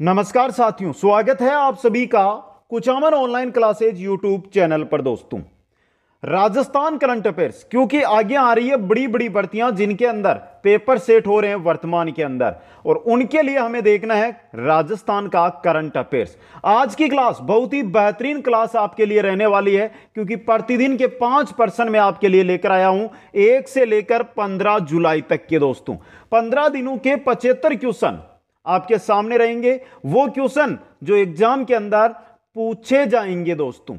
नमस्कार साथियों स्वागत है आप सभी का Kuchaman online classes YouTube channel पर दोस्तों राजस्थान करंट अफेयर्स क्योंकि आगे आ रही है बड़ी बड़ी भर्तियां जिनके अंदर पेपर सेट हो रहे हैं वर्तमान के अंदर और उनके लिए हमें देखना है राजस्थान का करंट अफेयर्स आज की क्लास बहुत ही बेहतरीन क्लास आपके लिए रहने वाली है क्योंकि प्रतिदिन के पांच पर्सन में आपके लिए लेकर आया हूं एक से लेकर पंद्रह जुलाई तक के दोस्तों पंद्रह दिनों के पचहत्तर क्वेश्चन आपके सामने रहेंगे वो क्वेश्चन जो एग्जाम के अंदर पूछे जाएंगे दोस्तों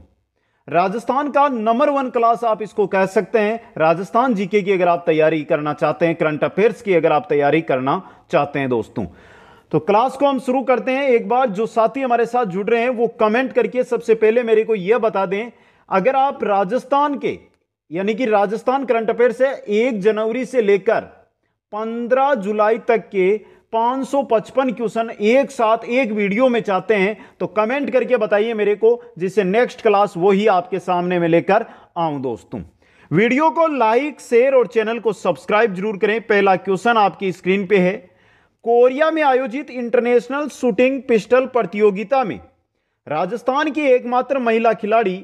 राजस्थान का नंबर वन क्लास आप इसको कह सकते हैं राजस्थान जीके की अगर आप तैयारी करना चाहते हैं करंट अफेयर्स की अगर आप तैयारी करना चाहते हैं दोस्तों तो क्लास को हम शुरू करते हैं एक बार जो साथी हमारे साथ जुड़ रहे हैं वो कमेंट करके सबसे पहले मेरे को यह बता दें अगर आप राजस्थान के यानी कि राजस्थान करंट अफेयर से एक जनवरी से लेकर पंद्रह जुलाई तक के 555 क्वेश्चन एक साथ एक वीडियो में चाहते हैं तो कमेंट करके बताइए मेरे को जिससे नेक्स्ट क्लास वही आपके सामने में लेकर आऊं दोस्तों वीडियो को लाइक शेयर और चैनल को सब्सक्राइब जरूर करें पहला क्वेश्चन आपकी स्क्रीन पे है कोरिया में आयोजित इंटरनेशनल शूटिंग पिस्टल प्रतियोगिता में राजस्थान की एकमात्र महिला खिलाड़ी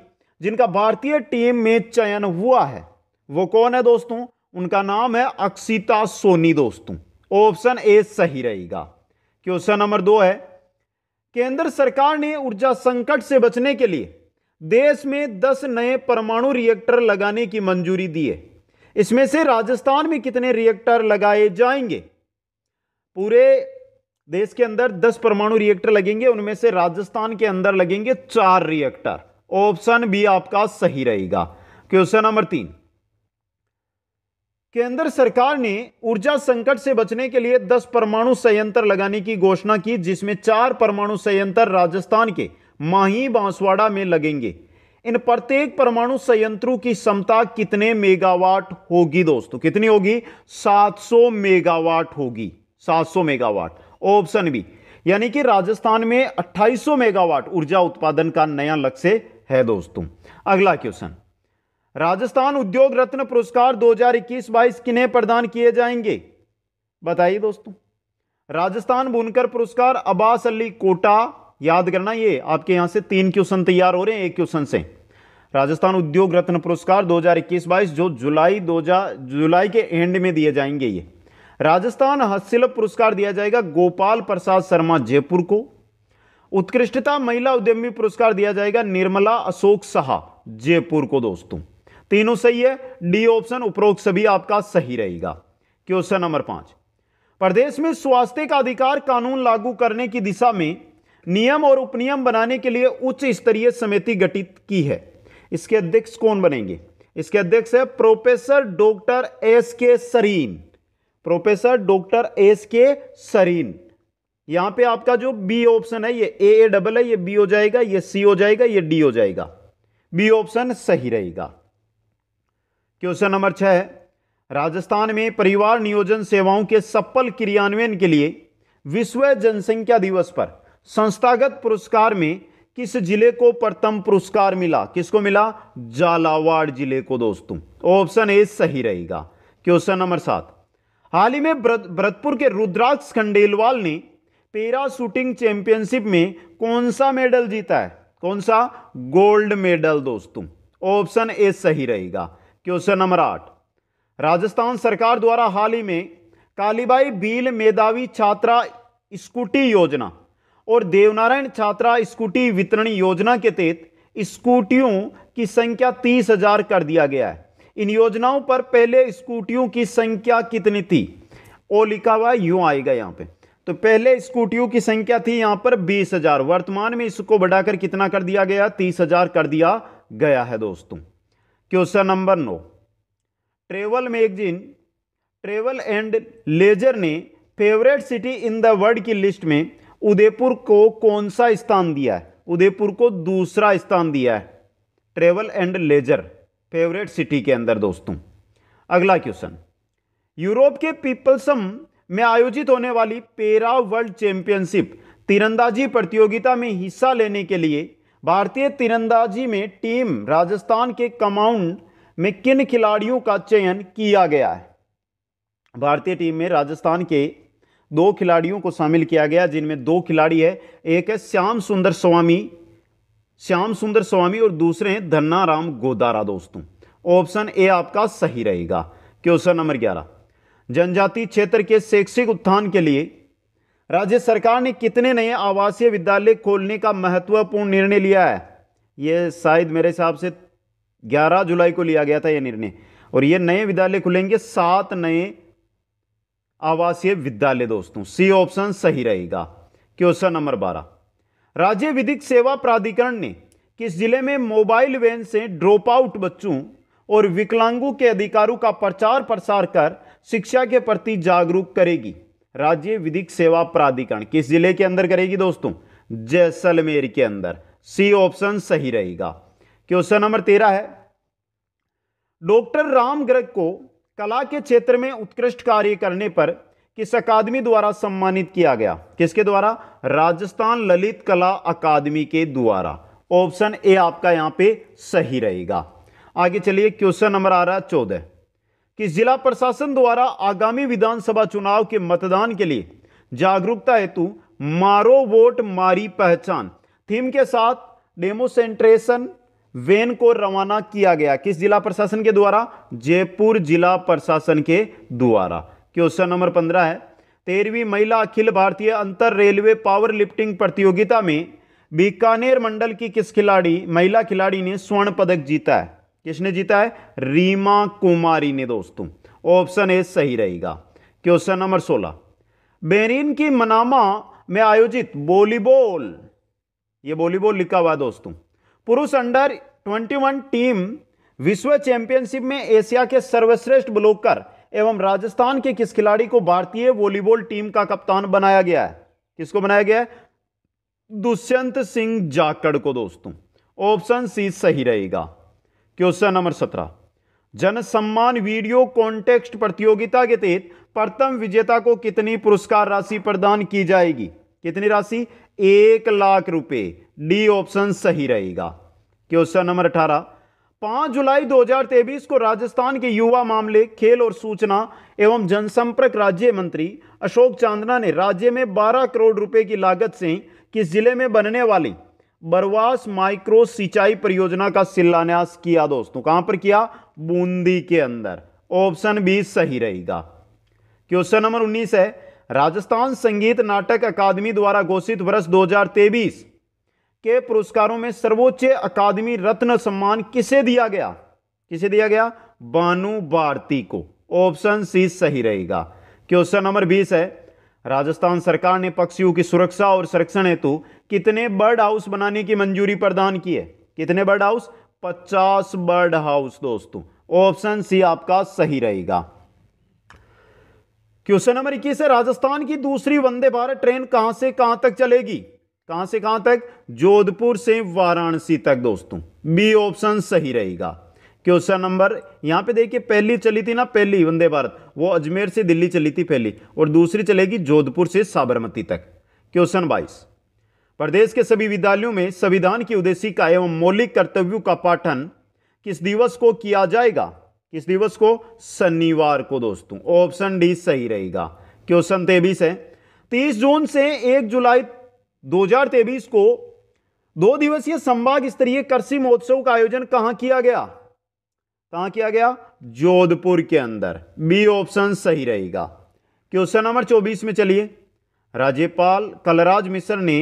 जिनका भारतीय टीम में चयन हुआ है वो कौन है दोस्तों उनका नाम है अक्षिता सोनी दोस्तों ऑप्शन ए सही रहेगा क्वेश्चन नंबर दो है केंद्र सरकार ने ऊर्जा संकट से बचने के लिए देश में 10 नए परमाणु रिएक्टर लगाने की मंजूरी दी है इसमें से राजस्थान में कितने रिएक्टर लगाए जाएंगे पूरे देश के अंदर 10 परमाणु रिएक्टर लगेंगे उनमें से राजस्थान के अंदर लगेंगे चार रिएक्टर ऑप्शन बी आपका सही रहेगा क्वेश्चन नंबर तीन केंद्र सरकार ने ऊर्जा संकट से बचने के लिए 10 परमाणु संयंत्र लगाने की घोषणा की जिसमें चार परमाणु संयंत्र राजस्थान के माही बांसवाड़ा में लगेंगे इन प्रत्येक परमाणु संयंत्रों की क्षमता कितने मेगावाट होगी दोस्तों कितनी होगी 700 मेगावाट होगी 700 मेगावाट ऑप्शन बी यानी कि राजस्थान में 2800 मेगावाट ऊर्जा उत्पादन का नया लक्ष्य है दोस्तों अगला क्वेश्चन राजस्थान उद्योग रत्न पुरस्कार 2021-22 किन्हें प्रदान किए जाएंगे बताइए दोस्तों राजस्थान बुनकर पुरस्कार अब्बास अली कोटा याद करना ये आपके यहां से तीन क्वेश्चन तैयार हो रहे हैं एक क्वेश्चन से राजस्थान उद्योग रत्न पुरस्कार 2021-22 जो जुलाई दो जुलाई के एंड में दिए जाएंगे ये राजस्थान हस्तशिल्प पुरस्कार दिया जाएगा गोपाल प्रसाद शर्मा जयपुर को उत्कृष्टता महिला उद्यमी पुरस्कार दिया जाएगा निर्मला अशोक शाह जयपुर को दोस्तों तीनों सही है डी ऑप्शन उपरोक्त सभी आपका सही रहेगा क्वेश्चन नंबर पांच प्रदेश में स्वास्थ्य का अधिकार कानून लागू करने की दिशा में नियम और उपनियम बनाने के लिए उच्च स्तरीय समिति गठित की है इसके अध्यक्ष कौन बनेंगे इसके अध्यक्ष है प्रोफेसर डॉक्टर एस के सरीन प्रोफेसर डॉक्टर एस के सरीन यहां पे आपका जो बी ऑप्शन है ये ए ए डबल है ये बी हो जाएगा ये सी हो जाएगा ये डी हो जाएगा बी ऑप्शन सही रहेगा क्वेश्चन नंबर छः राजस्थान में परिवार नियोजन सेवाओं के सफल क्रियान्वयन के लिए विश्व जनसंख्या दिवस पर संस्थागत पुरस्कार में किस जिले को प्रथम पुरस्कार मिला किसको मिला झालावाड़ जिले को दोस्तों ऑप्शन ए सही रहेगा क्वेश्चन नंबर सात हाल ही में भरतपुर के रुद्राक्ष खंडेलवाल ने पेरा शूटिंग चैंपियनशिप में कौन सा मेडल जीता है कौन सा गोल्ड मेडल दोस्तों ऑप्शन ए सही रहेगा क्वेश्चन नंबर आठ राजस्थान सरकार द्वारा हाल ही में कालीबाई बील मेधावी छात्रा स्कूटी योजना और देवनारायण छात्रा स्कूटी वितरण योजना के तहत स्कूटियों की संख्या तीस हजार कर दिया गया है इन योजनाओं पर पहले स्कूटियों की संख्या कितनी थी ओ लिखा हुआ यूं आएगा यहाँ पे तो पहले स्कूटियों की संख्या थी यहाँ पर बीस हजार वर्तमान में इसको बढ़ाकर कितना कर दिया गया तीस हजार कर दिया गया है दोस्तों क्वेश्चन नंबर नौ travel magazine travel and leisure ने favourite city in the world की लिस्ट में उदयपुर को कौन सा स्थान दिया है उदयपुर को दूसरा स्थान दिया है travel and leisure favourite city के अंदर दोस्तों अगला क्वेश्चन यूरोप के पीपल्सम में आयोजित होने वाली पेरा वर्ल्ड चैंपियनशिप तीरंदाजी प्रतियोगिता में हिस्सा लेने के लिए भारतीय तीरंदाजी में टीम राजस्थान के कमाउंड में किन खिलाड़ियों का चयन किया गया है भारतीय टीम में राजस्थान के दो खिलाड़ियों को शामिल किया गया जिनमें दो खिलाड़ी है एक है श्याम सुंदर स्वामी श्याम सुंदर स्वामी और दूसरे हैं राम गोदारा दोस्तों ऑप्शन ए आपका सही रहेगा क्वेश्चन नंबर ग्यारह जनजाति क्षेत्र के शैक्षिक उत्थान के लिए राज्य सरकार ने कितने नए आवासीय विद्यालय खोलने का महत्वपूर्ण निर्णय लिया है ये शायद मेरे हिसाब से 11 जुलाई को लिया गया था यह निर्णय और ये नए विद्यालय खुलेंगे सात नए आवासीय विद्यालय दोस्तों सी ऑप्शन सही रहेगा क्वेश्चन नंबर बारह राज्य विधिक सेवा प्राधिकरण ने किस जिले में मोबाइल वैन से ड्रॉप आउट बच्चों और विकलांगों के अधिकारों का प्रचार प्रसार कर शिक्षा के प्रति जागरूक करेगी राज्य विधिक सेवा प्राधिकरण किस जिले के अंदर करेगी दोस्तों जैसलमेर के अंदर सी ऑप्शन सही रहेगा क्वेश्चन नंबर तेरह है डॉक्टर राम ग्रग को कला के क्षेत्र में उत्कृष्ट कार्य करने पर किस अकादमी द्वारा सम्मानित किया गया किसके द्वारा राजस्थान ललित कला अकादमी के द्वारा ऑप्शन ए आपका यहां पे सही रहेगा आगे चलिए क्वेश्चन नंबर आ रहा है चौदह कि जिला प्रशासन द्वारा आगामी विधानसभा चुनाव के मतदान के लिए जागरूकता हेतु मारो वोट मारी पहचान थीम के साथ डेमोसेंट्रेशन वेन को रवाना किया गया किस जिला प्रशासन के द्वारा जयपुर जिला प्रशासन के द्वारा क्वेश्चन नंबर पंद्रह है तेरहवीं महिला अखिल भारतीय अंतर रेलवे पावर लिफ्टिंग प्रतियोगिता में बीकानेर मंडल की किस खिलाड़ी महिला खिलाड़ी ने स्वर्ण पदक जीता है किसने जीता है रीमा कुमारी ने दोस्तों ऑप्शन ए सही रहेगा क्वेश्चन नंबर सोलह बेरिन की मनामा में आयोजित वॉलीबॉल ये वॉलीबॉल लिखा हुआ दोस्तों पुरुष अंडर 21 टीम विश्व चैंपियनशिप में एशिया के सर्वश्रेष्ठ ब्लॉकर एवं राजस्थान के किस खिलाड़ी को भारतीय वॉलीबॉल टीम का कप्तान बनाया गया है किसको बनाया गया है दुष्यंत सिंह जाकड़ को दोस्तों ऑप्शन सी सही रहेगा क्वेश्चन नंबर सत्रह जन सम्मान वीडियो कॉन्टेक्स्ट प्रतियोगिता के तहत प्रथम विजेता को कितनी पुरस्कार राशि प्रदान की जाएगी कितनी राशि एक लाख रुपए डी ऑप्शन सही रहेगा क्वेश्चन नंबर अठारह पांच जुलाई 2023 को राजस्थान के युवा मामले खेल और सूचना एवं जनसंपर्क राज्य मंत्री अशोक चांदना ने राज्य में 12 करोड़ रुपए की लागत से किस जिले में बनने वाली बरवास माइक्रो सिंचाई परियोजना का शिलान्यास किया दोस्तों कहां पर किया बूंदी के अंदर ऑप्शन बी सही रहेगा क्वेश्चन नंबर 19 है राजस्थान संगीत नाटक अकादमी द्वारा घोषित वर्ष दो के पुरस्कारों में सर्वोच्च अकादमी रत्न सम्मान किसे दिया गया किसे दिया गया बानू भारती को ऑप्शन सी सही रहेगा क्वेश्चन नंबर 20 है राजस्थान सरकार ने पक्षियों की सुरक्षा और संरक्षण हेतु कितने बर्ड हाउस बनाने की मंजूरी प्रदान की है कितने बर्ड हाउस 50 बर्ड हाउस दोस्तों ऑप्शन सी आपका सही रहेगा क्वेश्चन नंबर इक्कीस है राजस्थान की दूसरी वंदे भारत ट्रेन कहां से कहां तक चलेगी कहां से कहां तक जोधपुर से वाराणसी तक दोस्तों बी ऑप्शन सही रहेगा क्वेश्चन नंबर यहाँ पे देखिए पहली चली थी ना पहली वंदे भारत वो अजमेर से दिल्ली चली थी पहली और दूसरी चलेगी जोधपुर से साबरमती तक क्वेश्चन बाईस प्रदेश के सभी विद्यालयों में संविधान की उद्देशिका एवं मौलिक कर्तव्यों का पाठन किस दिवस को किया जाएगा किस दिवस को शनिवार को दोस्तों ऑप्शन डी सही रहेगा क्वेश्चन तेबीस है तीस जून से एक जुलाई दो को दो दिवसीय संभाग स्तरीय कृषि महोत्सव का आयोजन कहां किया गया कहाँ किया गया जोधपुर के अंदर बी ऑप्शन सही रहेगा क्वेश्चन नंबर 24 में चलिए राज्यपाल कलराज मिश्र ने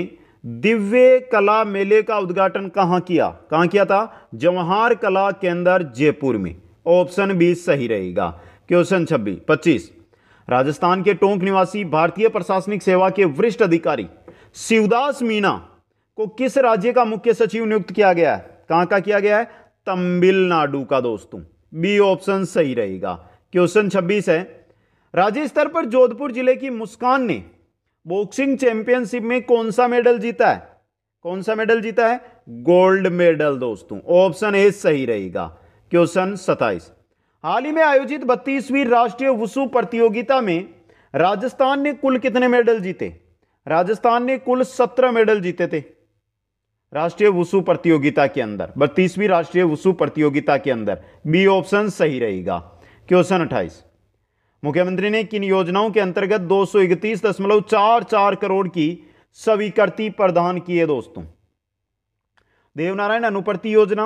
दिव्य कला मेले का उद्घाटन कहाँ किया कहाँ किया था जवाहर कला केंद्र जयपुर में ऑप्शन बी सही रहेगा क्वेश्चन छब्बीस पच्चीस राजस्थान के टोंक निवासी भारतीय प्रशासनिक सेवा के वरिष्ठ अधिकारी शिवदास मीना को किस राज्य का मुख्य सचिव नियुक्त किया गया है कहां का किया गया है तमिलनाडु का दोस्तों बी ऑप्शन सही रहेगा क्वेश्चन 26 है राज्य स्तर पर जोधपुर जिले की मुस्कान ने बॉक्सिंग चैंपियनशिप में कौन सा मेडल जीता है कौन सा मेडल जीता है गोल्ड मेडल दोस्तों ऑप्शन ए सही रहेगा क्वेश्चन सताइस हाल ही में आयोजित बत्तीसवीं राष्ट्रीय वुसु प्रतियोगिता में राजस्थान ने कुल कितने मेडल जीते राजस्थान ने कुल सत्रह मेडल जीते थे राष्ट्रीय वुसु प्रतियोगिता के अंदर बत्तीसवीं राष्ट्रीय वुसु प्रतियोगिता के अंदर बी ऑप्शन सही रहेगा क्वेश्चन अट्ठाईस मुख्यमंत्री ने किन योजनाओं के अंतर्गत दो करोड़ की स्वीकृति प्रदान की है दोस्तों देवनारायण अनुप्रति योजना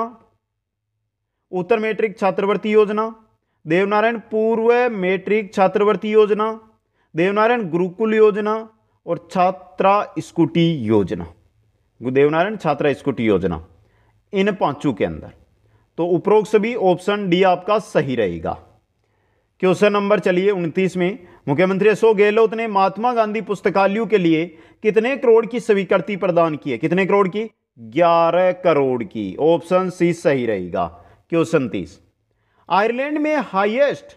उत्तर मैट्रिक छात्रवृत्ति योजना देवनारायण पूर्व मैट्रिक छात्रवृत्ति योजना देवनारायण गुरुकुल योजना और छात्रा स्कूटी योजना गुरुदेव नारायण छात्रा स्कूटी योजना इन पांचों के अंदर तो उपरोक्त सभी ऑप्शन डी आपका सही रहेगा क्वेश्चन नंबर चलिए उनतीस में मुख्यमंत्री अशोक गहलोत ने महात्मा गांधी पुस्तकालयों के लिए कितने करोड़ की स्वीकृति प्रदान की है कितने करोड़ की ग्यारह करोड़ की ऑप्शन सी सही रहेगा क्वेश्चन तीस आयरलैंड में हाईएस्ट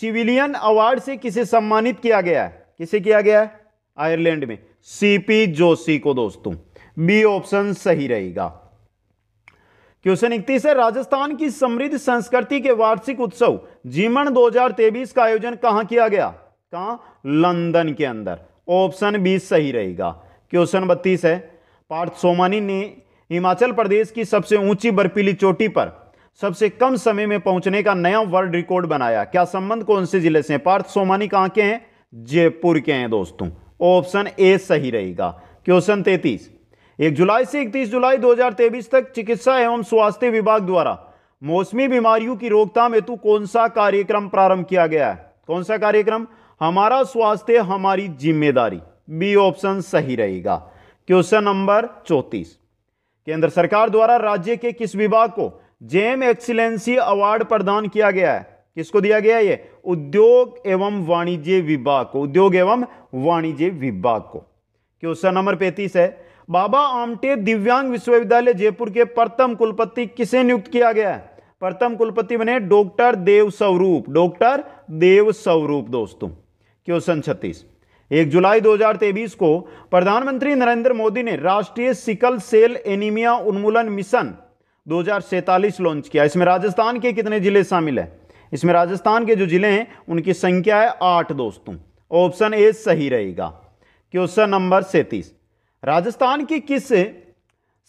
सिविलियन अवार्ड से किसे सम्मानित किया गया है किसे किया गया है आयरलैंड में सीपी जोशी को दोस्तों बी ऑप्शन सही रहेगा क्वेश्चन इकतीस है राजस्थान की समृद्ध संस्कृति के वार्षिक उत्सव जीवन 2023 का आयोजन कहां किया गया कहा लंदन के अंदर ऑप्शन बी सही रहेगा क्वेश्चन बत्तीस है पार्थ सोमानी ने हिमाचल प्रदेश की सबसे ऊंची बर्फीली चोटी पर सबसे कम समय में पहुंचने का नया वर्ल्ड रिकॉर्ड बनाया क्या संबंध कौन से जिले से पार्थ सोमानी कहां के हैं जयपुर के हैं दोस्तों ऑप्शन ए सही रहेगा क्वेश्चन तैतीस एक जुलाई से इकतीस जुलाई 2023 तक चिकित्सा एवं स्वास्थ्य विभाग द्वारा मौसमी बीमारियों की रोकथाम हेतु कौन सा कार्यक्रम प्रारंभ किया गया है कौन सा कार्यक्रम हमारा स्वास्थ्य हमारी जिम्मेदारी बी ऑप्शन सही रहेगा क्वेश्चन नंबर चौतीस केंद्र सरकार द्वारा राज्य के किस विभाग को जेम एक्सीलेंसी अवार्ड प्रदान किया गया है किसको दिया गया है ये उद्योग एवं वाणिज्य विभाग को उद्योग एवं वाणिज्य विभाग को क्वेश्चन नंबर पैंतीस है बाबा आमटे दिव्यांग विश्वविद्यालय जयपुर के प्रथम कुलपति किसे नियुक्त किया गया है प्रथम कुलपति बने डॉक्टर देव स्वरूप डॉक्टर देव स्वरूप दोस्तों क्वेश्चन छत्तीस एक जुलाई 2023 को प्रधानमंत्री नरेंद्र मोदी ने राष्ट्रीय सिकल सेल एनीमिया उन्मूलन मिशन दो लॉन्च किया इसमें राजस्थान के कितने जिले शामिल है इसमें राजस्थान के जो जिले हैं उनकी संख्या है आठ दोस्तों ऑप्शन ए सही रहेगा क्वेश्चन नंबर सैतीस राजस्थान की किस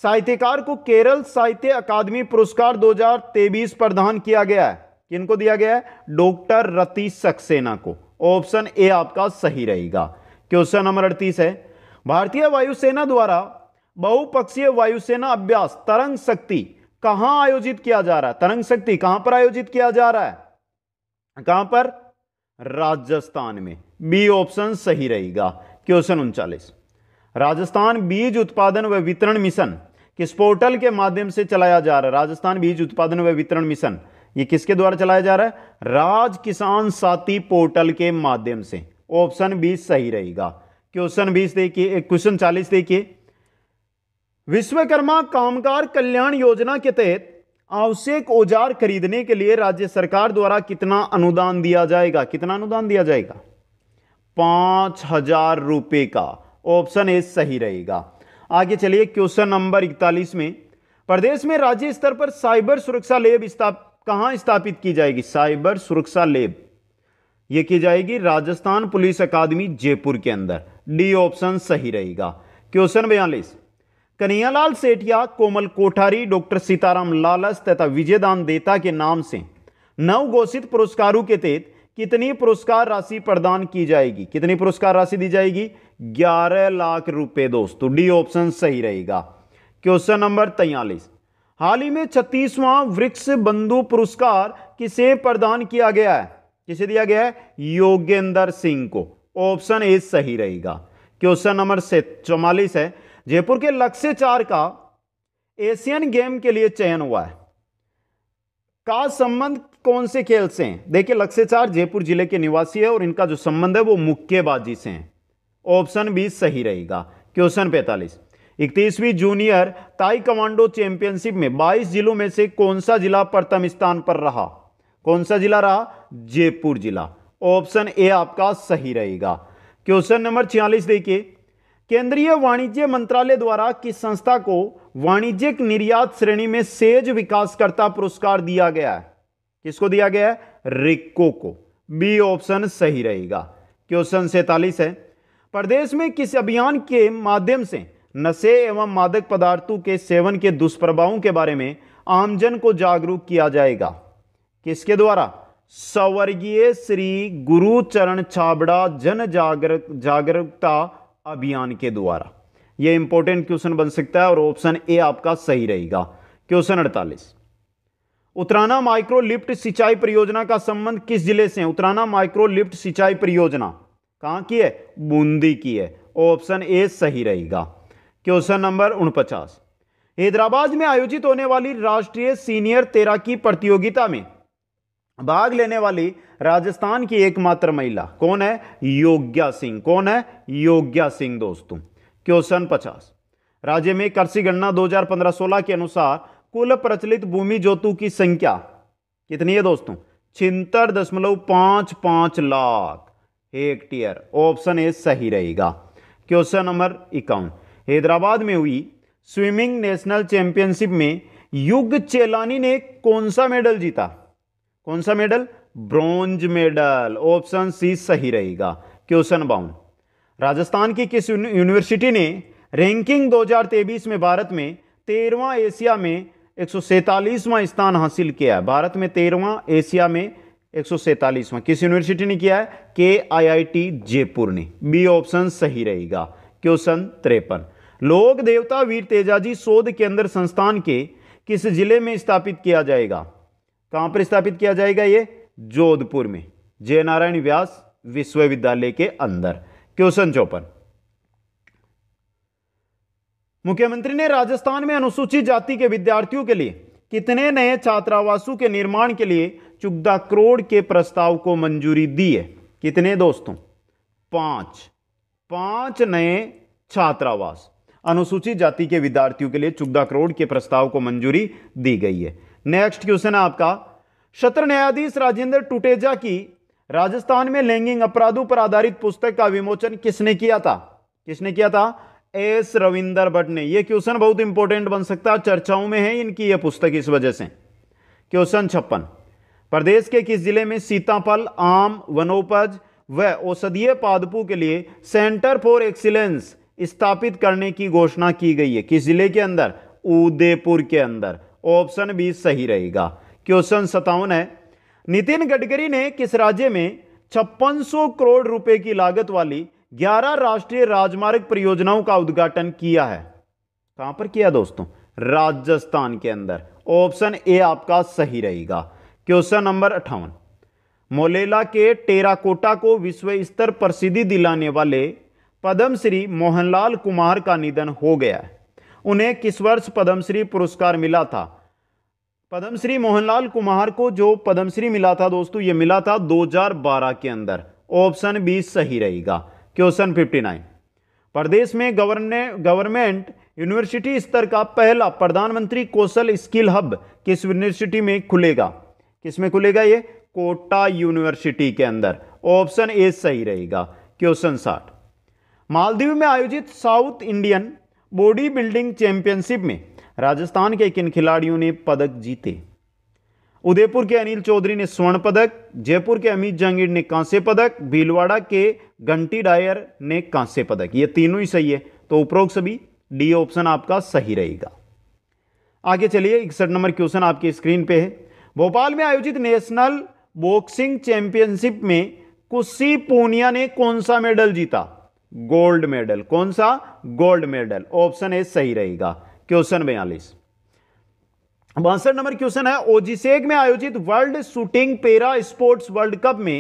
साहित्यकार को केरल साहित्य अकादमी पुरस्कार 2023 प्रदान किया गया है किनको दिया गया है डॉक्टर रति सक्सेना को ऑप्शन ए आपका सही रहेगा क्वेश्चन नंबर अड़तीस है भारतीय वायुसेना द्वारा बहुपक्षीय वायुसेना अभ्यास तरंग शक्ति कहां आयोजित किया जा रहा है तरंग शक्ति कहां पर आयोजित किया जा रहा है कहां पर राजस्थान में बी ऑप्शन सही रहेगा क्वेश्चन उनचालीस राजस्थान बीज उत्पादन व वितरण मिशन किस पोर्टल के माध्यम से चलाया जा रहा है राजस्थान बीज उत्पादन व वितरण मिशन ये किसके द्वारा चलाया जा रहा है राज किसान साथी पोर्टल के माध्यम से ऑप्शन बीस सही रहेगा क्वेश्चन बीस देखिए क्वेश्चन चालीस देखिए विश्वकर्मा कामगार कल्याण योजना के तहत आवश्यक औजार खरीदने के लिए राज्य सरकार द्वारा कितना अनुदान दिया जाएगा कितना अनुदान दिया जाएगा पांच हजार रुपए का ऑप्शन ए सही रहेगा आगे चलिए क्वेश्चन नंबर इकतालीस में प्रदेश में राज्य स्तर पर साइबर सुरक्षा लेब स्थाप कहां स्थापित की जाएगी साइबर सुरक्षा लेब यह की जाएगी राजस्थान पुलिस अकादमी जयपुर के अंदर डी ऑप्शन सही रहेगा क्वेश्चन बयालीस कन्हैयालाल सेठिया कोमल कोठारी डॉक्टर सीताराम लालस तथा विजयदान देता के नाम से नव घोषित पुरस्कारों के तहत कितनी पुरस्कार राशि प्रदान की जाएगी कितनी पुरस्कार राशि दी जाएगी ग्यारह लाख रुपए दोस्तों तो डी ऑप्शन सही रहेगा क्वेश्चन नंबर तैयलीस हाल ही में छत्तीसवां वृक्ष बंधु पुरस्कार किसे प्रदान किया गया है किसे दिया गया है योगेंद्र सिंह को ऑप्शन ए सही रहेगा क्वेश्चन नंबर चौवालीस है जयपुर के लक्ष्य चार का एशियन गेम के लिए चयन हुआ है का संबंध कौन से खेल से है देखिए लक्ष्यचार जयपुर जिले के निवासी है और इनका जो संबंध है वो मुक्केबाजी से है ऑप्शन बी सही रहेगा क्वेश्चन पैंतालीस इकतीसवीं जूनियर ताई कमांडो चैंपियनशिप में 22 जिलों में से कौन सा जिला प्रथम स्थान पर रहा कौन सा जिला रहा जयपुर जिला ऑप्शन ए आपका सही रहेगा क्वेश्चन नंबर छियालीस देखिए केंद्रीय वाणिज्य मंत्रालय द्वारा किस संस्था को वाणिज्यिक निर्यात श्रेणी में सेज विकासकर्ता पुरस्कार दिया गया है किसको दिया गया है रिक्को को बी ऑप्शन सही रहेगा क्वेश्चन सैतालीस है प्रदेश में किस अभियान के माध्यम से नशे एवं मादक पदार्थों के सेवन के दुष्प्रभावों के बारे में आमजन को जागरूक किया जाएगा किसके द्वारा सवर्गीय श्री गुरुचरण छाबड़ा जन जागरूकता जागरूकता अभियान के द्वारा ये इंपॉर्टेंट क्वेश्चन बन सकता है और ऑप्शन ए आपका सही रहेगा क्वेश्चन अड़तालीस उतराना माइक्रो लिफ्ट सिंचाई परियोजना का संबंध किस जिले से है उतराना माइक्रो लिफ्ट सिंचाई परियोजना कहां की है बूंदी की है ऑप्शन ए सही रहेगा क्वेश्चन नंबर उनपचास हैदराबाद में आयोजित होने वाली राष्ट्रीय सीनियर तैराकी प्रतियोगिता में भाग लेने वाली राजस्थान की एकमात्र महिला कौन है योग्या सिंह कौन है योग्या सिंह दोस्तों क्वेश्चन पचास राज्य में कृषि गणना 2015-16 के अनुसार कुल प्रचलित भूमि जोतु की संख्या कितनी है दोस्तों छिहत्तर दशमलव पांच पांच लाख हेक्टेयर ऑप्शन ए सही रहेगा क्वेश्चन नंबर इक्यावन हैदराबाद में हुई स्विमिंग नेशनल चैंपियनशिप में युग चेलानी ने कौन सा मेडल जीता कौन सा medal bronze medal option C सही रहेगा क्वेश्चन बाउन राजस्थान की किस यूनिवर्सिटी ने रैंकिंग 2023 में भारत में तेरवा एशिया में एक स्थान हासिल किया है भारत में तेरवा एशिया में एक किस यूनिवर्सिटी ने किया है के आईआईटी जयपुर ने बी ऑप्शन सही रहेगा क्वेश्चन त्रेपन लोक देवता वीर तेजाजी शोध केंद्र संस्थान के किस जिले में स्थापित किया जाएगा कहां पर स्थापित किया जाएगा ये जोधपुर में जय नारायण व्यास विश्वविद्यालय के अंदर क्वेश्चन चौपन मुख्यमंत्री ने राजस्थान में अनुसूचित जाति के विद्यार्थियों के लिए कितने नए छात्रावासों के निर्माण के लिए चुगदा करोड़ के प्रस्ताव को मंजूरी दी है कितने दोस्तों पांच पांच नए छात्रावास अनुसूचित जाति के विद्यार्थियों के लिए चुगदा करोड़ के प्रस्ताव को मंजूरी दी गई है नेक्स्ट क्वेश्चन है आपका सत्र न्यायाधीश राजेंद्र टुटेजा की राजस्थान में लैंगिंग अपराधों पर आधारित पुस्तक का विमोचन किसने किया था किसने किया था एस रविंदर भट्ट ने यह क्वेश्चन बहुत इंपॉर्टेंट बन सकता है चर्चाओं में है इनकी यह पुस्तक इस वजह से क्वेश्चन छप्पन प्रदेश के किस जिले में सीतापल आम वनोपज व औषधीय पादपों के लिए सेंटर फॉर एक्सीलेंस स्थापित करने की घोषणा की गई है किस जिले के अंदर उदयपुर के अंदर ऑप्शन बी सही रहेगा क्वेश्चन सतावन है नितिन गडकरी ने किस राज्य में छप्पन करोड़ रुपए की लागत वाली 11 राष्ट्रीय राजमार्ग परियोजनाओं का उद्घाटन किया है कहां पर किया दोस्तों राजस्थान के अंदर ऑप्शन ए आपका सही रहेगा क्वेश्चन नंबर अट्ठावन मोलेला के टेराकोटा को विश्व स्तर प्रसिद्धि दिलाने वाले पद्मश्री मोहनलाल कुमार का निधन हो गया है उन्हें किस वर्ष पद्मश्री पुरस्कार मिला था पद्मश्री मोहनलाल कुमार को जो पद्मश्री मिला था दोस्तों ये मिला था 2012 के अंदर ऑप्शन बी सही रहेगा क्वेश्चन नाइन प्रदेश में गवर्ने गवर्नमेंट यूनिवर्सिटी स्तर का पहला प्रधानमंत्री कौशल स्किल हब किस यूनिवर्सिटी में खुलेगा किस में खुलेगा ये कोटा यूनिवर्सिटी के अंदर ऑप्शन ए सही रहेगा क्वेश्चन साठ मालदीव में आयोजित South Indian body building championship में राजस्थान के किन खिलाड़ियों ने पदक जीते उदयपुर के अनिल चौधरी ने स्वर्ण पदक जयपुर के अमित जहांगीर ने कांस्य पदक भीलवाड़ा के घंटी डायर ने कांस्य पदक ये तीनों ही सही है तो उपरोक्त सभी डी ऑप्शन आपका सही रहेगा आगे चलिए इकसठ नंबर क्वेश्चन आपकी स्क्रीन पे है भोपाल में आयोजित नेशनल बॉक्सिंग चैंपियनशिप में कुशी पूनिया ने कौन सा मेडल जीता गोल्ड मेडल कौन सा गोल्ड मेडल ऑप्शन ए सही रहेगा क्वेश्चन बयालीस बासठ नंबर क्वेश्चन है ओजिसेग में आयोजित world shooting para sports world cup में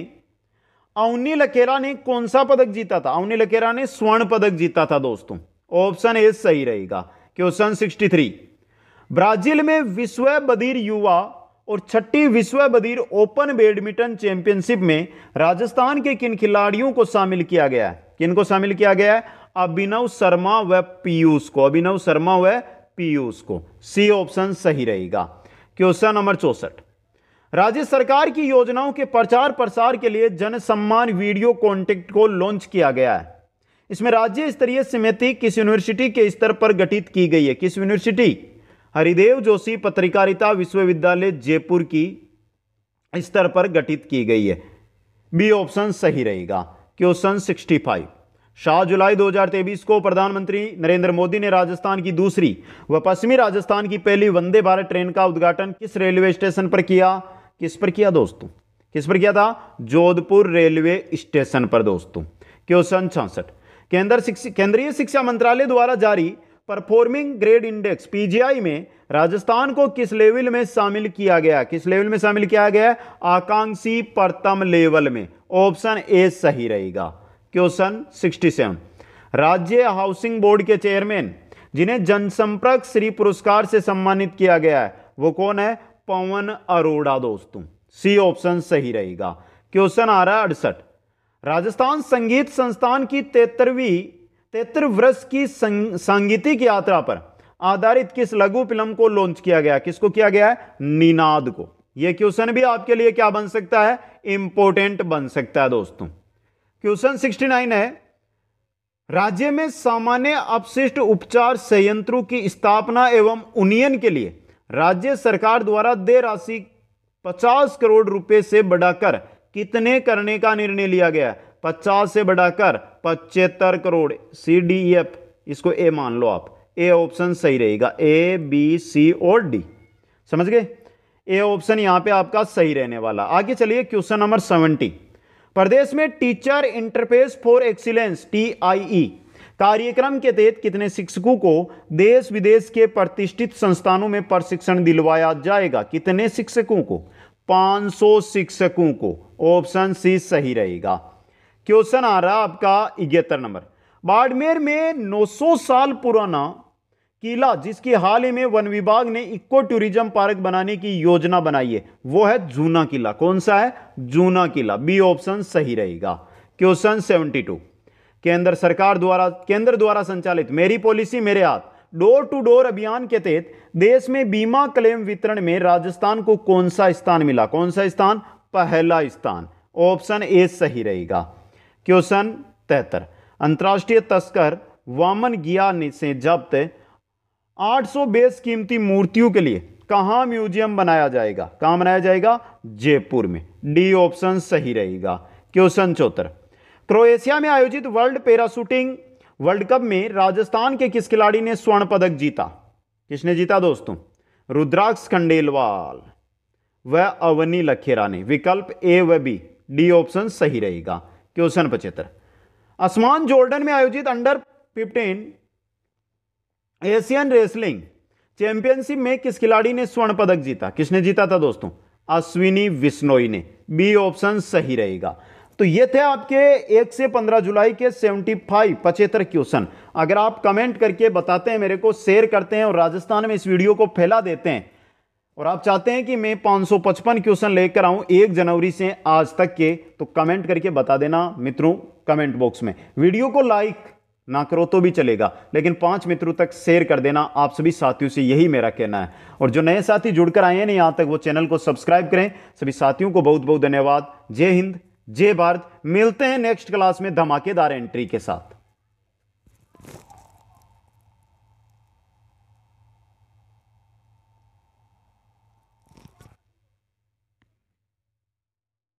अवनी लकेरा ने कौन सा पदक जीता था अवनी लकेरा ने स्वर्ण पदक जीता था दोस्तों ऑप्शन ए सही रहेगा क्वेश्चन 63 ब्राजील में विश्व बधिर युवा और छठी विश्व बधिर ओपन बैडमिंटन चैंपियनशिप में राजस्थान के किन खिलाड़ियों को शामिल किया गया है किन को शामिल किया गया है अभिनव शर्मा व पीयूष को अभिनव शर्मा व पीयूष को सी ऑप्शन सही रहेगा क्वेश्चन नंबर चौसठ राज्य सरकार की योजनाओं के प्रचार प्रसार के लिए जन सम्मान वीडियो कॉन्टेक्ट को लॉन्च किया गया है इसमें राज्य स्तरीय समिति किस यूनिवर्सिटी के स्तर पर गठित की गई है किस यूनिवर्सिटी हरिदेव जोशी पत्रकारिता विश्वविद्यालय जयपुर की स्तर पर गठित की गई है बी ऑप्शन सही रहेगा क्वेश्चन सिक्सटी फाइव सात जुलाई 2023 को प्रधानमंत्री नरेंद्र मोदी ने राजस्थान की दूसरी व पश्चिमी राजस्थान की पहली वंदे भारत ट्रेन का उद्घाटन किस रेलवे स्टेशन पर किया किस पर किया दोस्तों किस पर किया था जोधपुर रेलवे स्टेशन पर दोस्तों क्वेश्चन छसठ केंद्र शिक्षा केंद्रीय शिक्षा मंत्रालय द्वारा जारी परफॉर्मिंग ग्रेड इंडेक्स पीजीआई में राजस्थान को किस लेवल में शामिल किया गया किस लेवल में शामिल किया गया आकांक्षी प्रथम लेवल में ऑप्शन ए सही रहेगा क्वेश्चन 67 राज्य हाउसिंग बोर्ड के चेयरमैन जिन्हें जनसंपर्क श्री पुरस्कार से सम्मानित किया गया है वो कौन है पवन अरोड़ा दोस्तों सी ऑप्शन सही रहेगा क्वेश्चन आ रहा है अड़सठ राजस्थान संगीत संस्थान की तेतरवी तेतर वर्ष की सांगीतिक यात्रा पर आधारित किस लघु फिल्म को लॉन्च किया गया किसको किया गया है निनाद को यह क्वेश्चन भी आपके लिए क्या बन सकता है इंपॉर्टेंट बन सकता है दोस्तों क्वेश्चन सिक्सटी नाइन है राज्य में सामान्य अपशिष्ट उपचार संयंत्रों की स्थापना एवं उन्नयन के लिए राज्य सरकार द्वारा दे राशि 50 करोड़ रुपए से बढ़ाकर कितने करने का निर्णय लिया गया है 50 से बढ़ाकर पचहत्तर करोड़ सी डी एफ इसको ए मान लो आप ए ऑप्शन सही रहेगा ए बी सी और डी समझ गए ए ऑप्शन यहाँ पे आपका सही रहने वाला आगे चलिए क्वेश्चन नंबर सेवेंटी प्रदेश में teacher interface for excellence T I E कार्यक्रम के तहत कितने शिक्षकों को देश विदेश के प्रतिष्ठित संस्थानों में प्रशिक्षण दिलवाया जाएगा कितने शिक्षकों को 500 शिक्षकों को ऑप्शन सी सही रहेगा क्वेश्चन आ रहा आपका इकहत्तर नंबर बाड़मेर में 900 साल पुराना किला जिसकी हाल ही में वन विभाग ने इको टूरिज्म पार्क बनाने की योजना बनाई है वो है जूना किला कौन सा है जूना किला बी ऑप्शन सही रहेगा क्वेश्चन 72 केंद्र सरकार द्वारा केंद्र द्वारा संचालित मेरी पॉलिसी मेरे हाथ डोर टू डोर अभियान के तहत देश में बीमा क्लेम वितरण में राजस्थान को कौन सा स्थान मिला कौन सा स्थान पहला स्थान ऑप्शन ए सही रहेगा क्वेश्चन तिहत्तर अंतर्राष्ट्रीय तस्कर वामन गिया से जब्त 800 बेस कीमती मूर्तियों के लिए कहा म्यूजियम बनाया जाएगा कहां बनाया जाएगा जयपुर में डी ऑप्शन सही रहेगा क्वेश्चन चौहत्तर क्रोएशिया में आयोजित वर्ल्ड पैराशूटिंग वर्ल्ड कप में राजस्थान के किस खिलाड़ी ने स्वर्ण पदक जीता किसने जीता दोस्तों रुद्राक्ष खंडेलवाल व अवनी लखेरा ने विकल्प ए व बी डी ऑप्शन सही रहेगा क्वेश्चन पचहत्तर आसमान जोर्डन में आयोजित under fifteen Asian wrestling championship में किस खिलाड़ी ने स्वर्ण पदक जीता किसने जीता था दोस्तों अश्विनी विश्नोई ने बी ऑप्शन सही रहेगा तो ये थे आपके एक से पंद्रह जुलाई के सेवेंटी फाइव पचहत्तर क्वेश्चन अगर आप कमेंट करके बताते हैं मेरे को शेयर करते हैं और राजस्थान में इस वीडियो को फैला देते हैं और आप चाहते हैं कि मैं 555 क्वेश्चन लेकर आऊं एक जनवरी से आज तक के तो कमेंट करके बता देना मित्रों कमेंट बॉक्स में वीडियो को लाइक ना करो तो भी चलेगा लेकिन पांच मित्रों तक शेयर कर देना आप सभी साथियों से यही मेरा कहना है और जो नए साथी जुड़कर आए हैं ना यहाँ तक वो चैनल को सब्सक्राइब करें सभी साथियों को बहुत बहुत धन्यवाद जय हिंद जय भारत मिलते हैं नेक्स्ट क्लास में धमाकेदार एंट्री के साथ